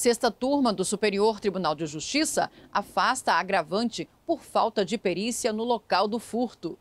Sexta turma do Superior Tribunal de Justiça afasta a agravante por falta de perícia no local do furto.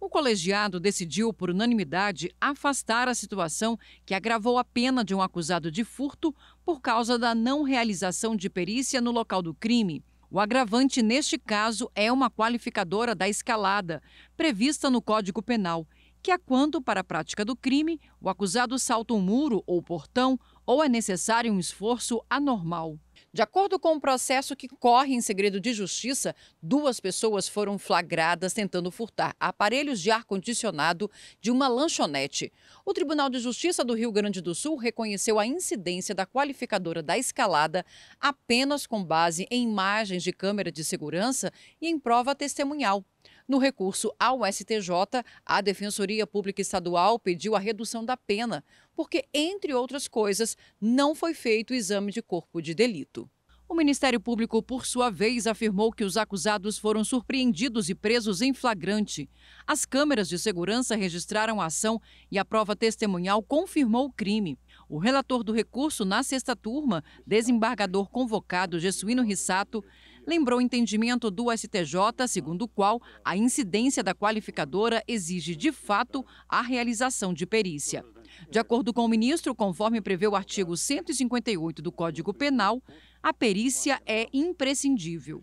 O colegiado decidiu, por unanimidade, afastar a situação que agravou a pena de um acusado de furto por causa da não realização de perícia no local do crime. O agravante neste caso é uma qualificadora da escalada, prevista no Código Penal, que é quando, para a prática do crime, o acusado salta um muro ou portão ou é necessário um esforço anormal. De acordo com o um processo que corre em segredo de justiça, duas pessoas foram flagradas tentando furtar aparelhos de ar-condicionado de uma lanchonete. O Tribunal de Justiça do Rio Grande do Sul reconheceu a incidência da qualificadora da escalada apenas com base em imagens de câmera de segurança e em prova testemunhal. No recurso ao STJ, a Defensoria Pública Estadual pediu a redução da pena porque, entre outras coisas, não foi feito o exame de corpo de delito. O Ministério Público, por sua vez, afirmou que os acusados foram surpreendidos e presos em flagrante. As câmeras de segurança registraram a ação e a prova testemunhal confirmou o crime. O relator do recurso na sexta turma, desembargador convocado Jesuíno Rissato, lembrou o entendimento do STJ, segundo o qual a incidência da qualificadora exige de fato a realização de perícia. De acordo com o ministro, conforme prevê o artigo 158 do Código Penal, a perícia é imprescindível.